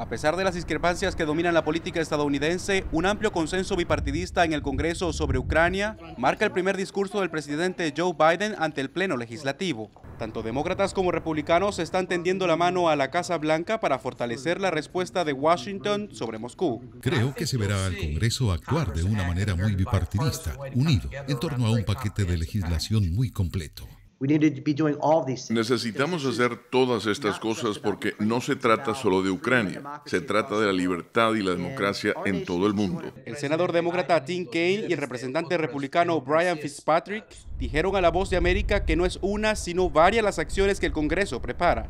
A pesar de las discrepancias que dominan la política estadounidense, un amplio consenso bipartidista en el Congreso sobre Ucrania marca el primer discurso del presidente Joe Biden ante el Pleno Legislativo. Tanto demócratas como republicanos están tendiendo la mano a la Casa Blanca para fortalecer la respuesta de Washington sobre Moscú. Creo que se verá al Congreso actuar de una manera muy bipartidista, unido, en torno a un paquete de legislación muy completo. Necesitamos hacer todas estas cosas porque no se trata solo de Ucrania, se trata de la libertad y la democracia en todo el mundo. El senador demócrata Tim Kaine y el representante republicano Brian Fitzpatrick dijeron a La Voz de América que no es una, sino varias las acciones que el Congreso prepara.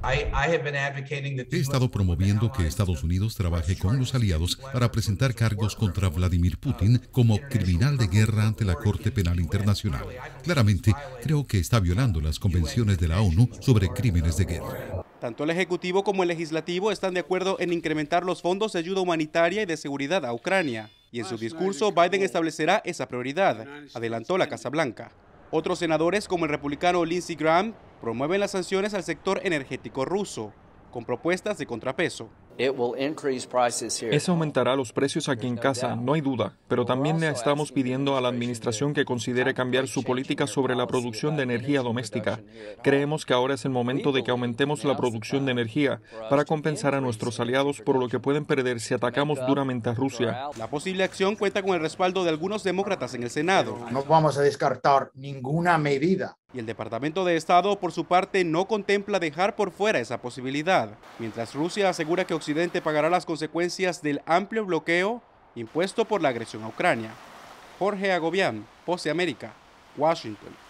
He estado promoviendo que Estados Unidos trabaje con los aliados para presentar cargos contra Vladimir Putin como criminal de guerra ante la Corte Penal Internacional. Claramente, creo que está violando las convenciones de la ONU sobre crímenes de guerra. Tanto el Ejecutivo como el Legislativo están de acuerdo en incrementar los fondos de ayuda humanitaria y de seguridad a Ucrania. Y en su discurso, Biden establecerá esa prioridad, adelantó la Casa Blanca. Otros senadores, como el republicano Lindsey Graham, promueven las sanciones al sector energético ruso, con propuestas de contrapeso. Eso aumentará los precios aquí en casa, no hay duda, pero también le estamos pidiendo a la administración que considere cambiar su política sobre la producción de energía doméstica. Creemos que ahora es el momento de que aumentemos la producción de energía para compensar a nuestros aliados por lo que pueden perder si atacamos duramente a Rusia. La posible acción cuenta con el respaldo de algunos demócratas en el Senado. No vamos a descartar ninguna medida y el Departamento de Estado, por su parte, no contempla dejar por fuera esa posibilidad, mientras Rusia asegura que Occidente pagará las consecuencias del amplio bloqueo impuesto por la agresión a Ucrania. Jorge Agobián, Pose América, Washington.